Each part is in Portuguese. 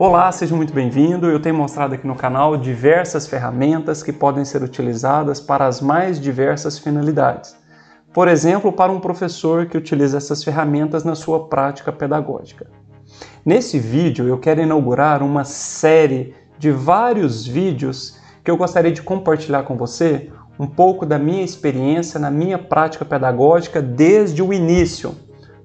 Olá, seja muito bem-vindo. Eu tenho mostrado aqui no canal diversas ferramentas que podem ser utilizadas para as mais diversas finalidades. Por exemplo, para um professor que utiliza essas ferramentas na sua prática pedagógica. Nesse vídeo, eu quero inaugurar uma série de vários vídeos que eu gostaria de compartilhar com você um pouco da minha experiência na minha prática pedagógica desde o início.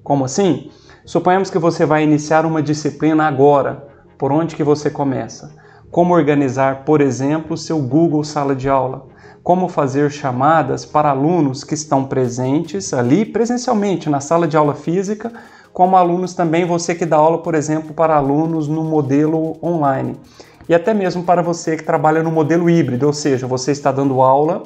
Como assim? Suponhamos que você vai iniciar uma disciplina agora, por onde que você começa? Como organizar, por exemplo, seu Google Sala de Aula? Como fazer chamadas para alunos que estão presentes ali presencialmente na sala de aula física, como alunos também você que dá aula, por exemplo, para alunos no modelo online. E até mesmo para você que trabalha no modelo híbrido, ou seja, você está dando aula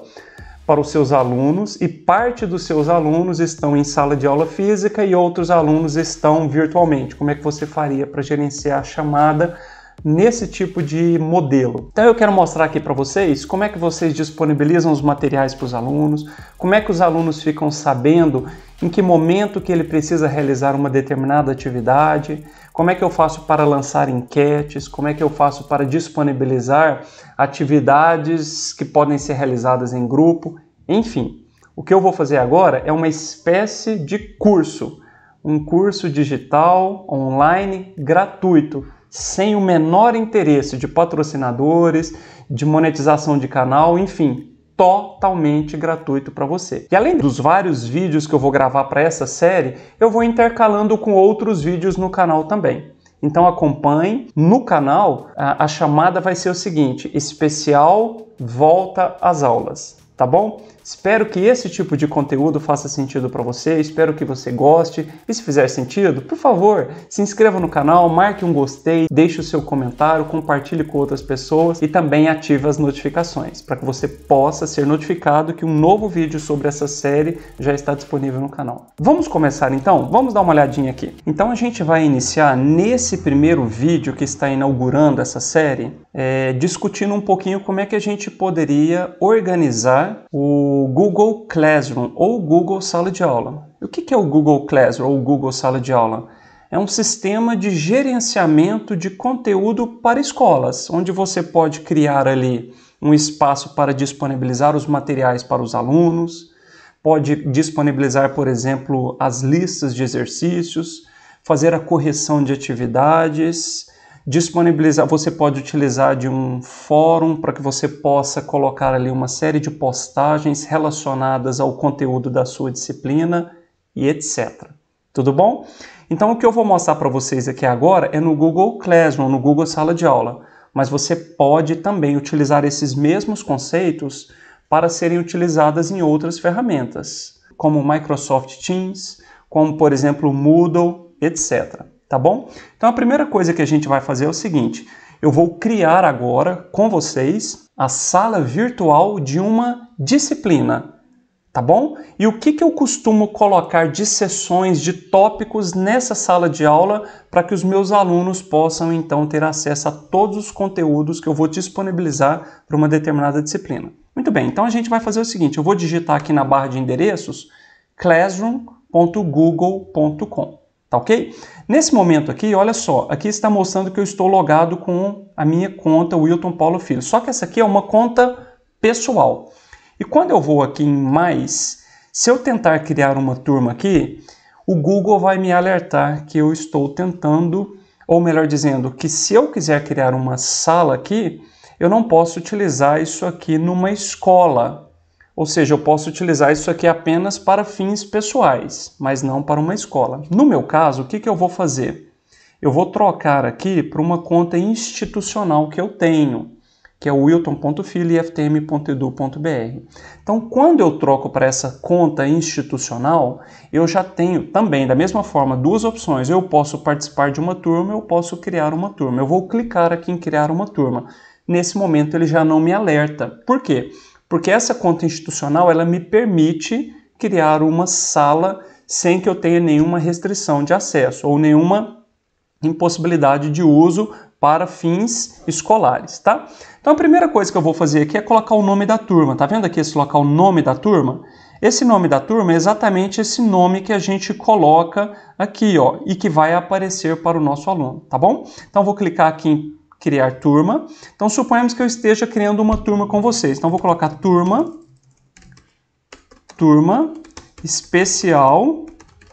para os seus alunos e parte dos seus alunos estão em sala de aula física e outros alunos estão virtualmente. Como é que você faria para gerenciar a chamada nesse tipo de modelo? Então eu quero mostrar aqui para vocês como é que vocês disponibilizam os materiais para os alunos, como é que os alunos ficam sabendo em que momento que ele precisa realizar uma determinada atividade, como é que eu faço para lançar enquetes, como é que eu faço para disponibilizar atividades que podem ser realizadas em grupo. Enfim, o que eu vou fazer agora é uma espécie de curso, um curso digital, online, gratuito, sem o menor interesse de patrocinadores, de monetização de canal, enfim, totalmente gratuito para você. E além dos vários vídeos que eu vou gravar para essa série, eu vou intercalando com outros vídeos no canal também. Então acompanhe no canal, a, chamada vai ser o seguinte: especial volta às aulas, tá bom? Espero que esse tipo de conteúdo faça sentido para você, espero que você goste. E se fizer sentido, por favor, se inscreva no canal, marque um gostei, deixe o seu comentário, compartilhe com outras pessoas e também ative as notificações para que você possa ser notificado que um novo vídeo sobre essa série já está disponível no canal. Vamos começar então? Vamos dar uma olhadinha aqui. Então a gente vai iniciar nesse primeiro vídeo que está inaugurando essa série, é, discutindo um pouquinho como é que a gente poderia organizar o o Google Classroom ou Google Sala de Aula. O que é o Google Classroom ou Google Sala de Aula? É um sistema de gerenciamento de conteúdo para escolas, onde você pode criar ali um espaço para disponibilizar os materiais para os alunos, pode disponibilizar, por exemplo, as listas de exercícios, fazer a correção de atividades disponibilizar, você pode utilizar de um fórum para que você possa colocar ali uma série de postagens relacionadas ao conteúdo da sua disciplina e etc. Tudo bom? Então o que eu vou mostrar para vocês aqui agora é no Google Classroom, no Google Sala de Aula, mas você pode também utilizar esses mesmos conceitos para serem utilizadas em outras ferramentas, como Microsoft Teams, como por exemplo o Moodle, etc tá bom? Então a primeira coisa que a gente vai fazer é o seguinte: eu vou criar agora com vocês a sala virtual de uma disciplina, tá bom? E o que, que eu costumo colocar de sessões, de tópicos nessa sala de aula para que os meus alunos possam então ter acesso a todos os conteúdos que eu vou disponibilizar para uma determinada disciplina. Muito bem, então a gente vai fazer o seguinte: eu vou digitar aqui na barra de endereços classroom.google.com. Tá ok? Nesse momento aqui, olha só, aqui está mostrando que eu estou logado com a minha conta Wilton Paulo Filho. Só que essa aqui é uma conta pessoal. E quando eu vou aqui em mais, se eu tentar criar uma turma aqui, o Google vai me alertar que eu estou tentando, ou melhor dizendo, que se eu quiser criar uma sala aqui, eu não posso utilizar isso aqui numa escola, ou seja, eu posso utilizar isso aqui apenas para fins pessoais, mas não para uma escola. No meu caso, o que, que eu vou fazer? Eu vou trocar aqui para uma conta institucional que eu tenho, que é o wilton.filiftm.edu.br. Então, quando eu troco para essa conta institucional, eu já tenho também, da mesma forma, duas opções. Eu posso participar de uma turma, eu posso criar uma turma. Eu vou clicar aqui em criar uma turma. Nesse momento, ele já não me alerta. Por quê? Porque essa conta institucional ela me permite criar uma sala sem que eu tenha nenhuma restrição de acesso ou nenhuma impossibilidade de uso para fins escolares, tá? Então a primeira coisa que eu vou fazer aqui é colocar o nome da turma. Tá vendo aqui esse local, o nome da turma? Esse nome da turma é exatamente esse nome que a gente coloca aqui, ó, e que vai aparecer para o nosso aluno, tá bom? Então vou clicar aqui em criar turma. Então, suponhamos que eu esteja criando uma turma com vocês. Então, vou colocar turma, turma, especial,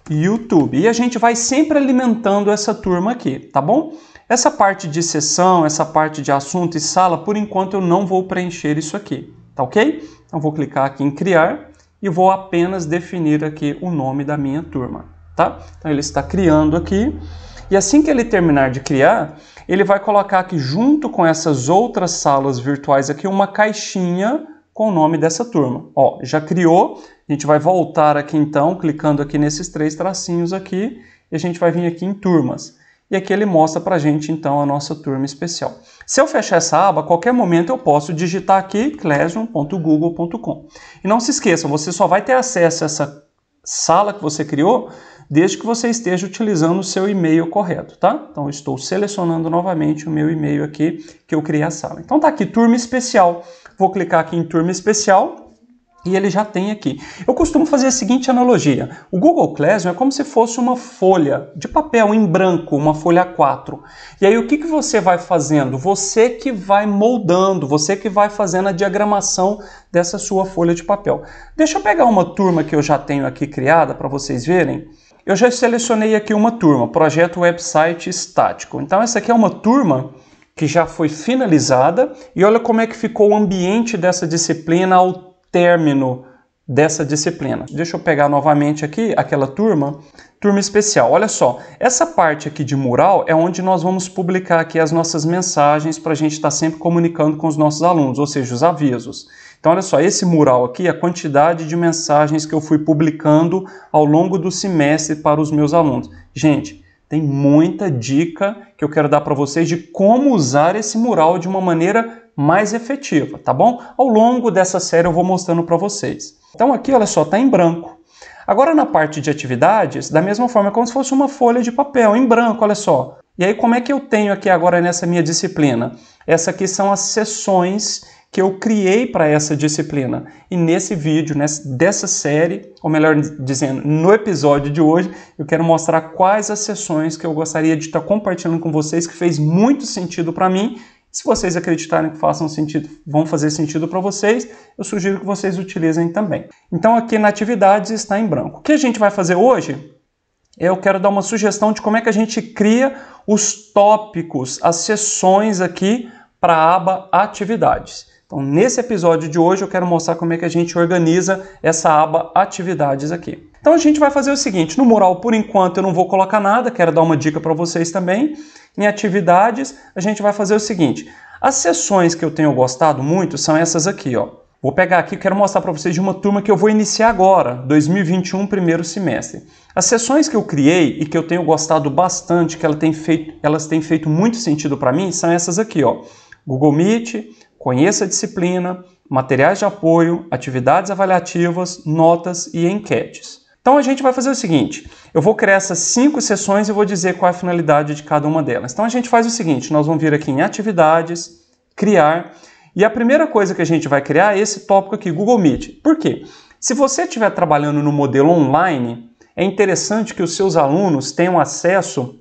YouTube. E a gente vai sempre alimentando essa turma aqui, tá bom? Essa parte de sessão, essa parte de assunto e sala, por enquanto eu não vou preencher isso aqui, tá ok? Então, vou clicar aqui em criar e vou apenas definir aqui o nome da minha turma, tá? Então, ele está criando aqui. E assim que ele terminar de criar, ele vai colocar aqui junto com essas outras salas virtuais aqui uma caixinha com o nome dessa turma. Ó, já criou. A gente vai voltar aqui então, clicando aqui nesses três tracinhos aqui, e a gente vai vir aqui em turmas. E aqui ele mostra para a gente, então, a nossa turma especial. Se eu fechar essa aba, a qualquer momento eu posso digitar aqui classroom.google.com. E não se esqueça, você só vai ter acesso a essa sala que você criou desde que você esteja utilizando o seu e-mail correto, tá? Então, estou selecionando novamente o meu e-mail aqui que eu criei a sala. Então, tá aqui, turma especial. Vou clicar aqui em turma especial e ele já tem aqui. Eu costumo fazer a seguinte analogia: o Google Classroom é como se fosse uma folha de papel em branco, uma folha 4 E aí o que, que você vai fazendo? Você que vai moldando, você que vai fazendo a diagramação dessa sua folha de papel. Deixa eu pegar uma turma que eu já tenho aqui criada para vocês verem. Eu já selecionei aqui uma turma, projeto website estático. Então essa aqui é uma turma que já foi finalizada e olha como é que ficou o ambiente dessa disciplina ao término dessa disciplina. Deixa eu pegar novamente aqui aquela turma, turma especial. Olha só, essa parte aqui de mural é onde nós vamos publicar aqui as nossas mensagens para a gente estar tá sempre comunicando com os nossos alunos, ou seja, os avisos. Então, olha só, esse mural aqui é a quantidade de mensagens que eu fui publicando ao longo do semestre para os meus alunos. Gente, tem muita dica que eu quero dar para vocês de como usar esse mural de uma maneira mais efetiva, tá bom? Ao longo dessa série eu vou mostrando para vocês. Então aqui, olha só, está em branco. Agora na parte de atividades, da mesma forma, é como se fosse uma folha de papel em branco, olha só. E aí como é que eu tenho aqui agora nessa minha disciplina? Essa aqui são as sessões que eu criei para essa disciplina. E nesse vídeo, nessa, dessa série, ou melhor dizendo, no episódio de hoje, eu quero mostrar quais as sessões que eu gostaria de estar tá compartilhando com vocês que fez muito sentido para mim. Se vocês acreditarem que façam sentido, vão fazer sentido para vocês, eu sugiro que vocês utilizem também. Então aqui na atividades está em branco. O que a gente vai fazer hoje? Eu quero dar uma sugestão de como é que a gente cria os tópicos, as sessões aqui para a aba atividades. Então, nesse episódio de hoje, eu quero mostrar como é que a gente organiza essa aba Atividades aqui. Então, a gente vai fazer o seguinte: no mural, por enquanto, eu não vou colocar nada, quero dar uma dica para vocês também. Em Atividades, a gente vai fazer o seguinte: as sessões que eu tenho gostado muito são essas aqui, ó. Vou pegar aqui, quero mostrar para vocês de uma turma que eu vou iniciar agora, 2021, primeiro semestre. As sessões que eu criei e que eu tenho gostado bastante, que ela tem feito, elas têm feito muito sentido para mim, são essas aqui, ó. Google Meet, Conheça a disciplina, materiais de apoio, atividades avaliativas, notas e enquetes. Então a gente vai fazer o seguinte: eu vou criar essas cinco sessões e vou dizer qual é a finalidade de cada uma delas. Então a gente faz o seguinte: nós vamos vir aqui em atividades, criar, e a primeira coisa que a gente vai criar é esse tópico aqui, Google Meet. Por quê? Se você estiver trabalhando no modelo online, é interessante que os seus alunos tenham acesso,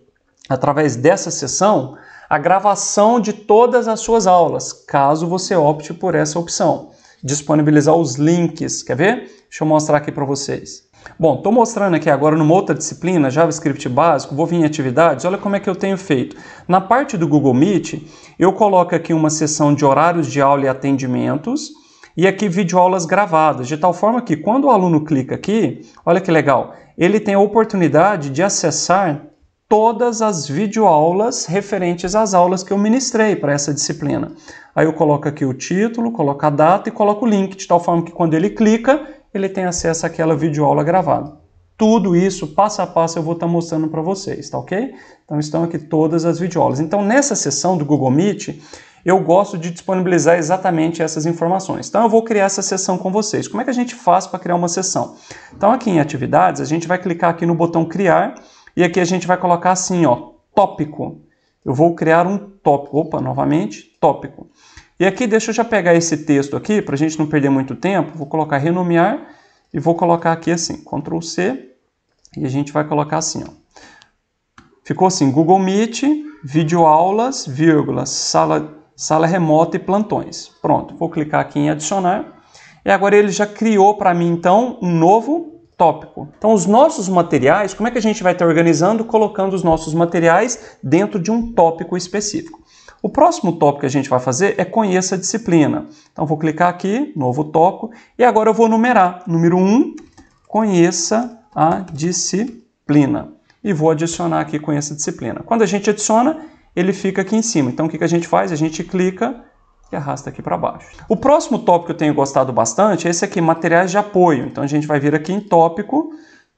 através dessa sessão, a gravação de todas as suas aulas, caso você opte por essa opção. Disponibilizar os links, quer ver? Deixa eu mostrar aqui para vocês. Bom, estou mostrando aqui agora numa outra disciplina, JavaScript básico, vou vir em atividades, olha como é que eu tenho feito. Na parte do Google Meet, eu coloco aqui uma seção de horários de aula e atendimentos, e aqui videoaulas gravadas, de tal forma que quando o aluno clica aqui, olha que legal, ele tem a oportunidade de acessar todas as videoaulas referentes às aulas que eu ministrei para essa disciplina. Aí eu coloco aqui o título, coloco a data e coloco o link, de tal forma que quando ele clica, ele tem acesso àquela videoaula gravada. Tudo isso, passo a passo, eu vou estar tá mostrando para vocês, tá ok? Então estão aqui todas as videoaulas. Então nessa sessão do Google Meet, eu gosto de disponibilizar exatamente essas informações. Então eu vou criar essa sessão com vocês. Como é que a gente faz para criar uma sessão? Então aqui em atividades, a gente vai clicar aqui no botão criar e aqui a gente vai colocar assim, ó, tópico. Eu vou criar um tópico. Opa, novamente, tópico. E aqui, deixa eu já pegar esse texto aqui, para a gente não perder muito tempo. Vou colocar renomear e vou colocar aqui assim, Ctrl C. E a gente vai colocar assim, ó. Ficou assim, Google Meet, videoaulas, vírgula, sala, sala remota e plantões. Pronto, vou clicar aqui em adicionar. E agora ele já criou para mim, então, um novo tópico. Então, os nossos materiais, como é que a gente vai estar organizando? Colocando os nossos materiais dentro de um tópico específico. O próximo tópico que a gente vai fazer é conheça a disciplina. Então, vou clicar aqui, novo tópico, e agora eu vou numerar. Número 1, um, conheça a disciplina. E vou adicionar aqui conheça a disciplina. Quando a gente adiciona, ele fica aqui em cima. Então, o que a gente faz? A gente clica arrasta aqui para baixo. Tá? O próximo tópico que eu tenho gostado bastante é esse aqui, materiais de apoio. Então a gente vai vir aqui em tópico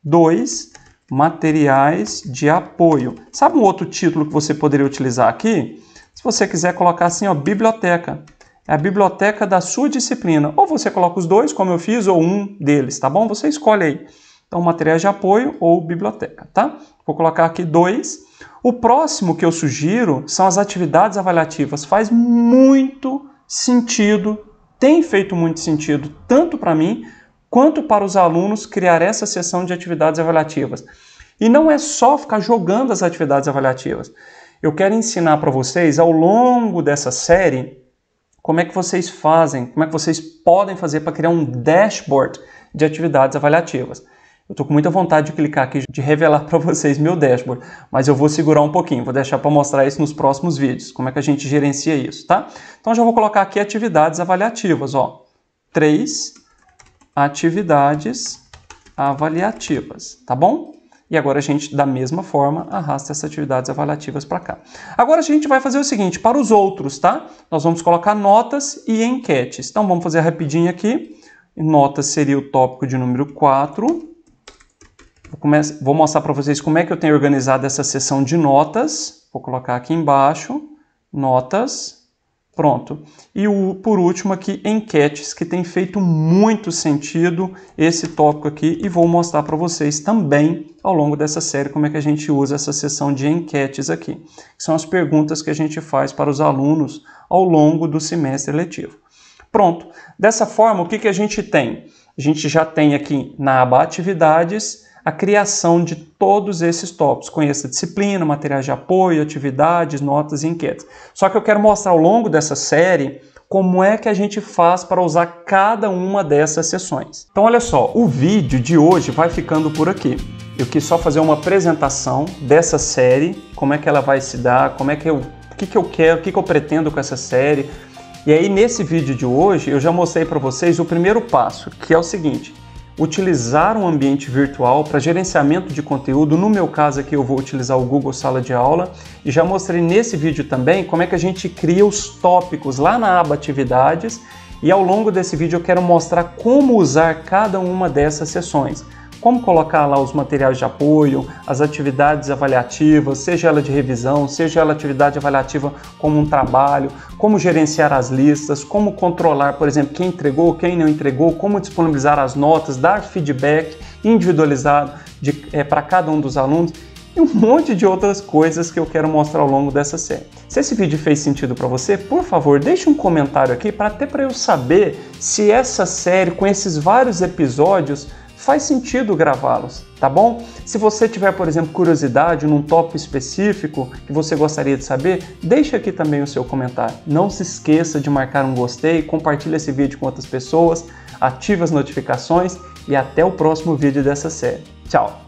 2, materiais de apoio. Sabe um outro título que você poderia utilizar aqui? Se você quiser colocar assim, ó, biblioteca. É a biblioteca da sua disciplina. Ou você coloca os dois, como eu fiz, ou um deles, tá bom? Você escolhe aí. Então, materiais de apoio ou biblioteca, tá? Vou colocar aqui dois. O próximo que eu sugiro são as atividades avaliativas. Faz muito sentido, tem feito muito sentido, tanto para mim quanto para os alunos criar essa sessão de atividades avaliativas. E não é só ficar jogando as atividades avaliativas. Eu quero ensinar para vocês ao longo dessa série como é que vocês fazem, como é que vocês podem fazer para criar um dashboard de atividades avaliativas. Eu estou com muita vontade de clicar aqui, de revelar para vocês meu dashboard, mas eu vou segurar um pouquinho, vou deixar para mostrar isso nos próximos vídeos, como é que a gente gerencia isso, tá? Então já vou colocar aqui atividades avaliativas, ó. Três atividades avaliativas, tá bom? E agora a gente, da mesma forma, arrasta essas atividades avaliativas para cá. Agora a gente vai fazer o seguinte, para os outros, tá? Nós vamos colocar notas e enquetes. Então vamos fazer rapidinho aqui. Notas seria o tópico de número 4 vou mostrar para vocês como é que eu tenho organizado essa seção de notas. Vou colocar aqui embaixo, notas, pronto. E o, por último aqui, enquetes, que tem feito muito sentido esse tópico aqui e vou mostrar para vocês também ao longo dessa série como é que a gente usa essa seção de enquetes aqui. são as perguntas que a gente faz para os alunos ao longo do semestre letivo. Pronto, dessa forma o que, que a gente tem? A gente já tem aqui na aba Atividades, a criação de todos esses tópicos. Conheça disciplina, materiais de apoio, atividades, notas e enquetes. Só que eu quero mostrar ao longo dessa série como é que a gente faz para usar cada uma dessas sessões. Então olha só, o vídeo de hoje vai ficando por aqui. Eu quis só fazer uma apresentação dessa série, como é que ela vai se dar, como é que eu, o que, que eu quero, o que, que eu pretendo com essa série. E aí nesse vídeo de hoje eu já mostrei para vocês o primeiro passo, que é o seguinte: utilizar um ambiente virtual para gerenciamento de conteúdo. No meu caso aqui eu vou utilizar o Google Sala de Aula e já mostrei nesse vídeo também como é que a gente cria os tópicos lá na aba Atividades e ao longo desse vídeo eu quero mostrar como usar cada uma dessas sessões como colocar lá os materiais de apoio, as atividades avaliativas, seja ela de revisão, seja ela atividade avaliativa como um trabalho, como gerenciar as listas, como controlar, por exemplo, quem entregou, quem não entregou, como disponibilizar as notas, dar feedback individualizado é, eh, para cada um dos alunos e um monte de outras coisas que eu quero mostrar ao longo dessa série. Se esse vídeo fez sentido para você, por favor, deixe um comentário aqui para até para eu saber se essa série com esses vários episódios faz sentido gravá-los, tá bom? Se você tiver, por exemplo, curiosidade num tópico específico que você gostaria de saber, deixe aqui também o seu comentário. Não se esqueça de marcar um gostei, compartilhe esse vídeo com outras pessoas, ative as notificações e até o próximo vídeo dessa série. Tchau!